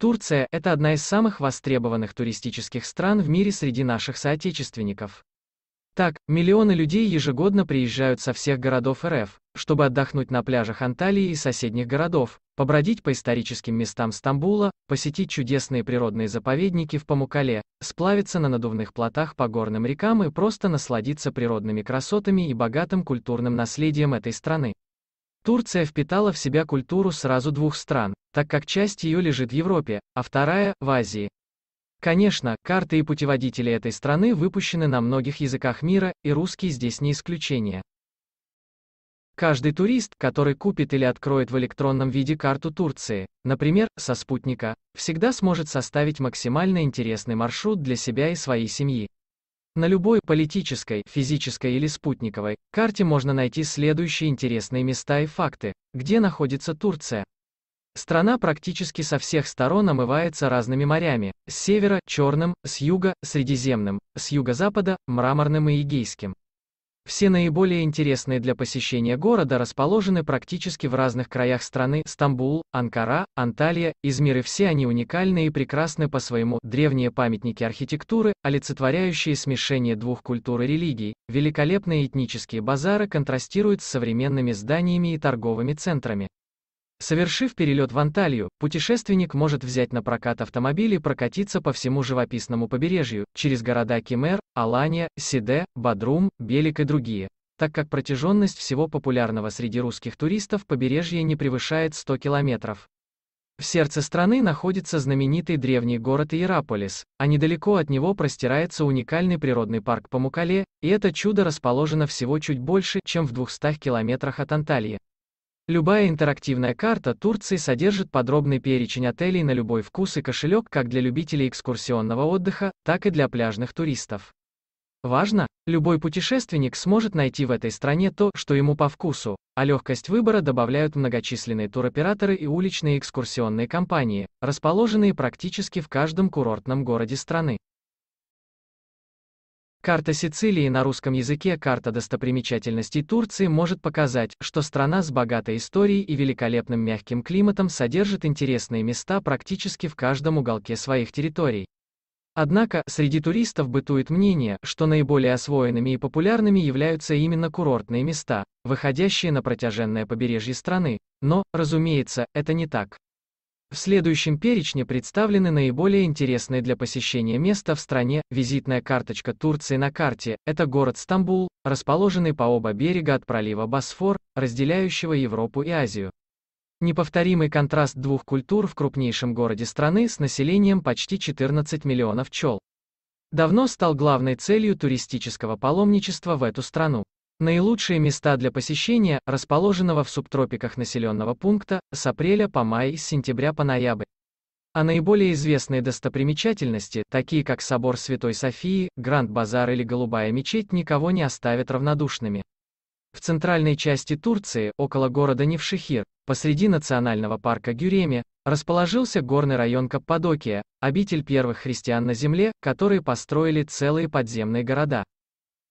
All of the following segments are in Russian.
Турция – это одна из самых востребованных туристических стран в мире среди наших соотечественников. Так, миллионы людей ежегодно приезжают со всех городов РФ, чтобы отдохнуть на пляжах Анталии и соседних городов, побродить по историческим местам Стамбула, посетить чудесные природные заповедники в Памукале, сплавиться на надувных плотах по горным рекам и просто насладиться природными красотами и богатым культурным наследием этой страны. Турция впитала в себя культуру сразу двух стран, так как часть ее лежит в Европе, а вторая – в Азии. Конечно, карты и путеводители этой страны выпущены на многих языках мира, и русский здесь не исключение. Каждый турист, который купит или откроет в электронном виде карту Турции, например, со спутника, всегда сможет составить максимально интересный маршрут для себя и своей семьи. На любой политической, физической или спутниковой карте можно найти следующие интересные места и факты. Где находится Турция? Страна практически со всех сторон омывается разными морями. С севера – Черным, с юга – Средиземным, с юго-запада – Мраморным и Эгейским. Все наиболее интересные для посещения города расположены практически в разных краях страны – Стамбул, Анкара, Анталия, Измир и все они уникальны и прекрасны по-своему. Древние памятники архитектуры, олицетворяющие смешение двух культур и религий, великолепные этнические базары контрастируют с современными зданиями и торговыми центрами. Совершив перелет в Анталию, путешественник может взять на прокат автомобиль и прокатиться по всему живописному побережью, через города Кимер, Алания, Сиде, Бадрум, Белик и другие, так как протяженность всего популярного среди русских туристов побережья не превышает 100 километров. В сердце страны находится знаменитый древний город Иераполис, а недалеко от него простирается уникальный природный парк Памукале, и это чудо расположено всего чуть больше, чем в 200 километрах от Анталии. Любая интерактивная карта Турции содержит подробный перечень отелей на любой вкус и кошелек как для любителей экскурсионного отдыха, так и для пляжных туристов. Важно, любой путешественник сможет найти в этой стране то, что ему по вкусу, а легкость выбора добавляют многочисленные туроператоры и уличные экскурсионные компании, расположенные практически в каждом курортном городе страны. Карта Сицилии на русском языке «Карта достопримечательностей Турции» может показать, что страна с богатой историей и великолепным мягким климатом содержит интересные места практически в каждом уголке своих территорий. Однако, среди туристов бытует мнение, что наиболее освоенными и популярными являются именно курортные места, выходящие на протяженное побережье страны. Но, разумеется, это не так. В следующем перечне представлены наиболее интересные для посещения места в стране. Визитная карточка Турции на карте – это город Стамбул, расположенный по оба берега от пролива Босфор, разделяющего Европу и Азию. Неповторимый контраст двух культур в крупнейшем городе страны с населением почти 14 миллионов чел. Давно стал главной целью туристического паломничества в эту страну. Наилучшие места для посещения, расположенного в субтропиках населенного пункта, с апреля по май с сентября по ноябрь. А наиболее известные достопримечательности, такие как собор Святой Софии, Гранд-базар или Голубая мечеть, никого не оставят равнодушными. В центральной части Турции, около города Невшихир, посреди национального парка Гюреме, расположился горный район Каппадокия, обитель первых христиан на земле, которые построили целые подземные города.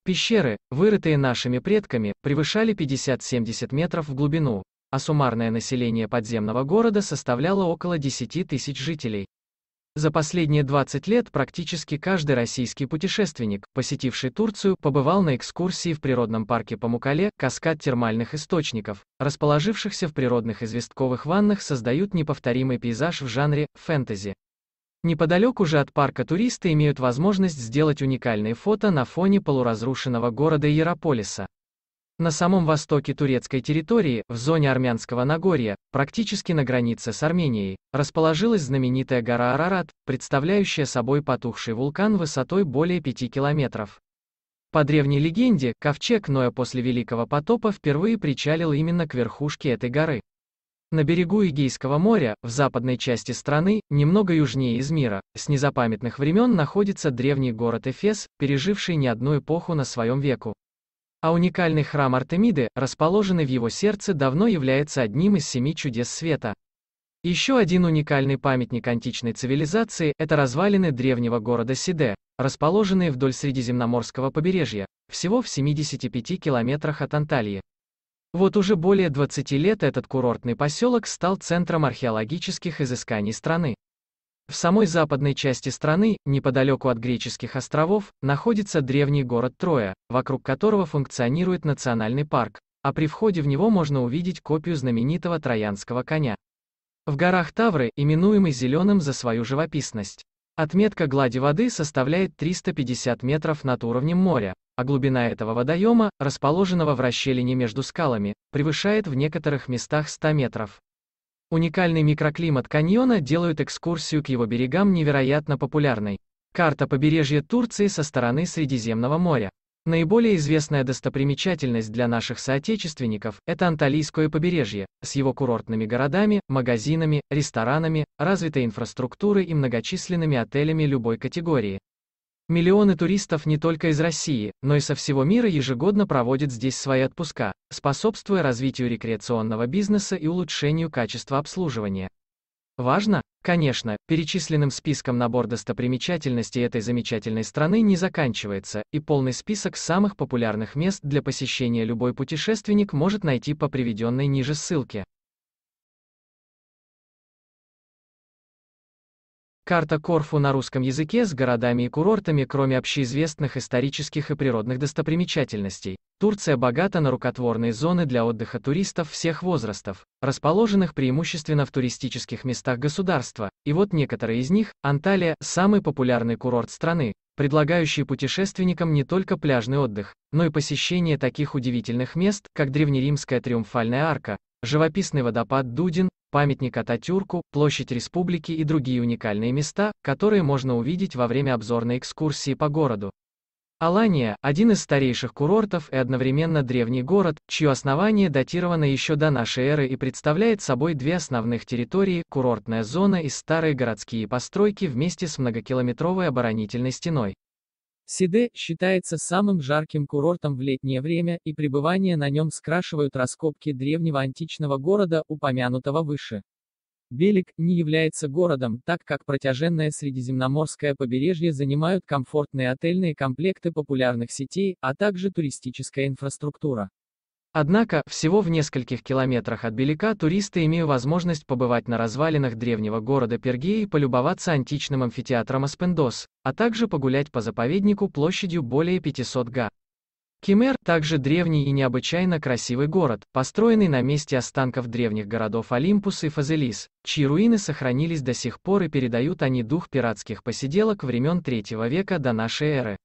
Пещеры, вырытые нашими предками, превышали 50-70 метров в глубину, а суммарное население подземного города составляло около 10 тысяч жителей. За последние 20 лет практически каждый российский путешественник, посетивший Турцию, побывал на экскурсии в природном парке Памукале, каскад термальных источников, расположившихся в природных известковых ваннах создают неповторимый пейзаж в жанре фэнтези. Неподалеку же от парка туристы имеют возможность сделать уникальные фото на фоне полуразрушенного города Ярополиса. На самом востоке турецкой территории, в зоне Армянского Нагорья, практически на границе с Арменией, расположилась знаменитая гора Арарат, представляющая собой потухший вулкан высотой более 5 километров. По древней легенде, ковчег Ноя после Великого потопа впервые причалил именно к верхушке этой горы. На берегу Эгейского моря, в западной части страны, немного южнее Измира, с незапамятных времен находится древний город Эфес, переживший не одну эпоху на своем веку. А уникальный храм Артемиды, расположенный в его сердце, давно является одним из семи чудес света. Еще один уникальный памятник античной цивилизации – это развалины древнего города Сиде, расположенные вдоль Средиземноморского побережья, всего в 75 километрах от Анталии. Вот уже более 20 лет этот курортный поселок стал центром археологических изысканий страны. В самой западной части страны, неподалеку от греческих островов, находится древний город Троя, вокруг которого функционирует национальный парк, а при входе в него можно увидеть копию знаменитого троянского коня. В горах Тавры, именуемый зеленым за свою живописность. Отметка глади воды составляет 350 метров над уровнем моря, а глубина этого водоема, расположенного в расщелине между скалами, превышает в некоторых местах 100 метров. Уникальный микроклимат каньона делают экскурсию к его берегам невероятно популярной. Карта побережья Турции со стороны Средиземного моря. Наиболее известная достопримечательность для наших соотечественников – это Анталийское побережье, с его курортными городами, магазинами, ресторанами, развитой инфраструктурой и многочисленными отелями любой категории. Миллионы туристов не только из России, но и со всего мира ежегодно проводят здесь свои отпуска, способствуя развитию рекреационного бизнеса и улучшению качества обслуживания. Важно, конечно, перечисленным списком набор достопримечательностей этой замечательной страны не заканчивается, и полный список самых популярных мест для посещения любой путешественник может найти по приведенной ниже ссылке. Карта Корфу на русском языке с городами и курортами, кроме общеизвестных исторических и природных достопримечательностей. Турция богата на рукотворные зоны для отдыха туристов всех возрастов, расположенных преимущественно в туристических местах государства, и вот некоторые из них, Анталия, самый популярный курорт страны, предлагающий путешественникам не только пляжный отдых, но и посещение таких удивительных мест, как древнеримская триумфальная арка, живописный водопад Дудин, памятник Ататюрку, площадь республики и другие уникальные места, которые можно увидеть во время обзорной экскурсии по городу. Алания – один из старейших курортов и одновременно древний город, чье основание датировано еще до нашей эры и представляет собой две основных территории – курортная зона и старые городские постройки вместе с многокилометровой оборонительной стеной. Сиде считается самым жарким курортом в летнее время, и пребывание на нем скрашивают раскопки древнего античного города, упомянутого выше. Белик не является городом, так как протяженное средиземноморское побережье занимают комфортные отельные комплекты популярных сетей, а также туристическая инфраструктура. Однако, всего в нескольких километрах от Белика туристы имеют возможность побывать на развалинах древнего города Пергеи и полюбоваться античным амфитеатром Аспендос, а также погулять по заповеднику площадью более 500 га. Кимер – также древний и необычайно красивый город, построенный на месте останков древних городов Олимпус и Фазелис, чьи руины сохранились до сих пор и передают они дух пиратских посиделок времен III века до нашей эры.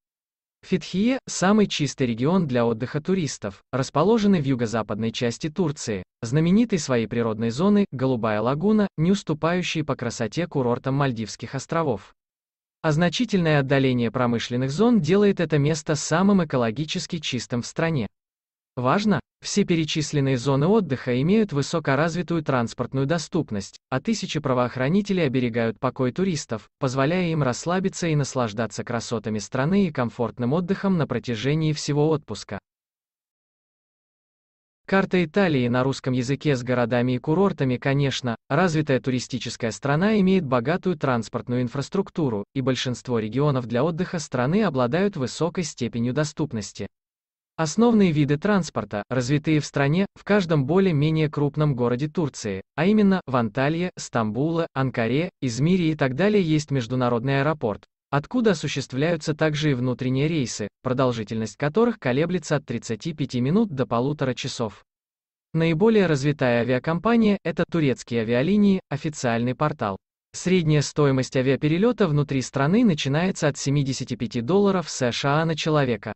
Фитхие – самый чистый регион для отдыха туристов, расположенный в юго-западной части Турции, Знаменитый своей природной зоны «Голубая лагуна», не уступающей по красоте курортам Мальдивских островов. А значительное отдаление промышленных зон делает это место самым экологически чистым в стране. Важно, все перечисленные зоны отдыха имеют высокоразвитую транспортную доступность, а тысячи правоохранителей оберегают покой туристов, позволяя им расслабиться и наслаждаться красотами страны и комфортным отдыхом на протяжении всего отпуска. Карта Италии на русском языке с городами и курортами, конечно, развитая туристическая страна имеет богатую транспортную инфраструктуру, и большинство регионов для отдыха страны обладают высокой степенью доступности. Основные виды транспорта, развитые в стране, в каждом более-менее крупном городе Турции, а именно, в Анталье, Стамбуле, Анкаре, Измире и так далее есть международный аэропорт, откуда осуществляются также и внутренние рейсы, продолжительность которых колеблется от 35 минут до полутора часов. Наиболее развитая авиакомпания – это турецкие авиалинии, официальный портал. Средняя стоимость авиаперелета внутри страны начинается от 75 долларов США на человека.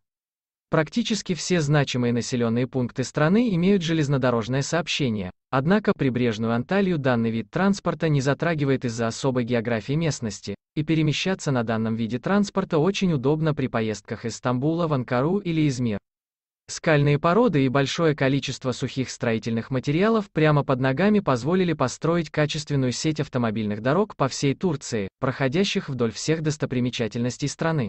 Практически все значимые населенные пункты страны имеют железнодорожное сообщение, однако прибрежную Анталию данный вид транспорта не затрагивает из-за особой географии местности, и перемещаться на данном виде транспорта очень удобно при поездках из Стамбула в Анкару или Измир. Скальные породы и большое количество сухих строительных материалов прямо под ногами позволили построить качественную сеть автомобильных дорог по всей Турции, проходящих вдоль всех достопримечательностей страны.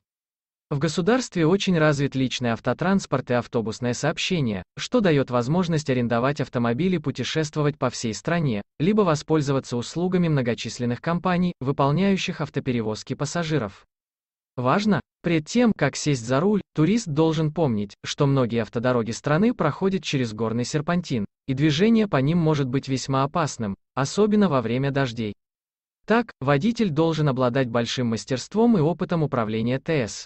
В государстве очень развит личный автотранспорт и автобусное сообщение, что дает возможность арендовать автомобили, путешествовать по всей стране, либо воспользоваться услугами многочисленных компаний, выполняющих автоперевозки пассажиров. Важно, пред тем, как сесть за руль, турист должен помнить, что многие автодороги страны проходят через горный серпантин, и движение по ним может быть весьма опасным, особенно во время дождей. Так, водитель должен обладать большим мастерством и опытом управления ТС.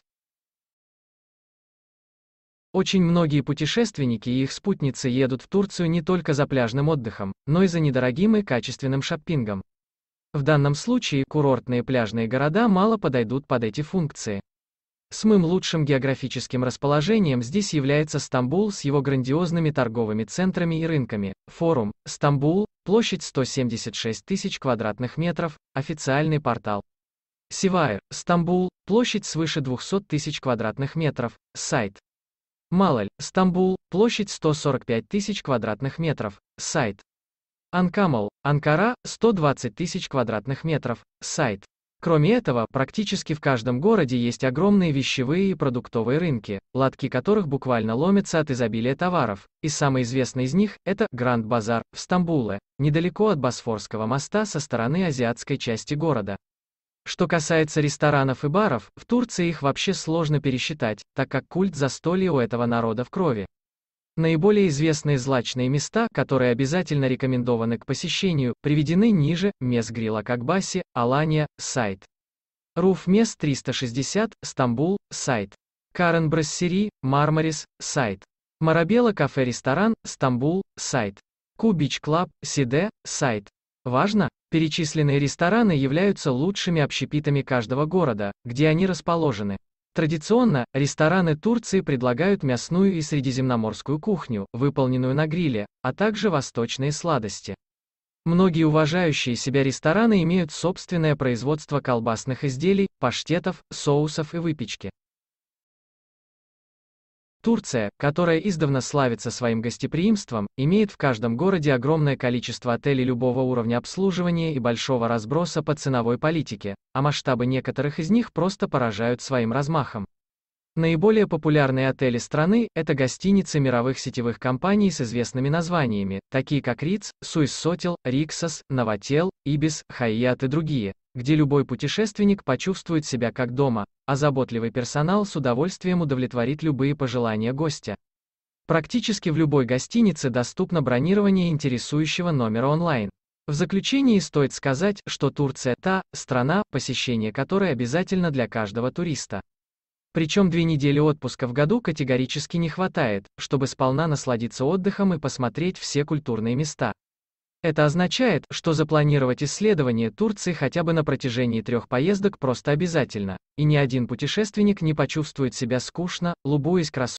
Очень многие путешественники и их спутницы едут в Турцию не только за пляжным отдыхом, но и за недорогим и качественным шоппингом. В данном случае курортные пляжные города мало подойдут под эти функции. Самым лучшим географическим расположением здесь является Стамбул с его грандиозными торговыми центрами и рынками. Форум «Стамбул», площадь 176 тысяч квадратных метров, официальный портал. Сивайр, Стамбул, площадь свыше 200 тысяч квадратных метров, сайт Малаль, Стамбул, площадь 145 тысяч квадратных метров, сайт. Анкамал, Анкара, 120 тысяч квадратных метров, сайт. Кроме этого, практически в каждом городе есть огромные вещевые и продуктовые рынки, лотки которых буквально ломятся от изобилия товаров, и самый известный из них – это Гранд Базар в Стамбуле, недалеко от Босфорского моста со стороны азиатской части города. Что касается ресторанов и баров, в Турции их вообще сложно пересчитать, так как культ застолья у этого народа в крови. Наиболее известные злачные места, которые обязательно рекомендованы к посещению, приведены ниже, Месгрила Кагбаси, Алания, сайт. Руфмес 360, Стамбул, сайт. Карен Брассери, Мармарис, сайт. Марабела кафе-ресторан, Стамбул, сайт. Кубич Клаб, Сиде, сайт. Важно? Перечисленные рестораны являются лучшими общепитами каждого города, где они расположены. Традиционно, рестораны Турции предлагают мясную и средиземноморскую кухню, выполненную на гриле, а также восточные сладости. Многие уважающие себя рестораны имеют собственное производство колбасных изделий, паштетов, соусов и выпечки. Турция, которая издавна славится своим гостеприимством, имеет в каждом городе огромное количество отелей любого уровня обслуживания и большого разброса по ценовой политике, а масштабы некоторых из них просто поражают своим размахом. Наиболее популярные отели страны – это гостиницы мировых сетевых компаний с известными названиями, такие как Ritz, Suisse Hotel, Rixos, Novotel, Ibis, Hyatt и другие где любой путешественник почувствует себя как дома, а заботливый персонал с удовольствием удовлетворит любые пожелания гостя. Практически в любой гостинице доступно бронирование интересующего номера онлайн. В заключении стоит сказать, что Турция – та страна, посещение которой обязательно для каждого туриста. Причем две недели отпуска в году категорически не хватает, чтобы сполна насладиться отдыхом и посмотреть все культурные места. Это означает, что запланировать исследование Турции хотя бы на протяжении трех поездок просто обязательно, и ни один путешественник не почувствует себя скучно, лубуясь красотой.